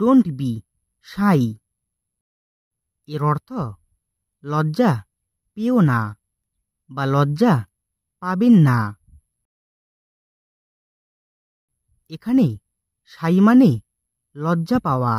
don't be সাই এর অর্থ লজ্জা পেও না বা লজ্জা পাবেন না এখানে সাই মানে লজ্জা পাওয়া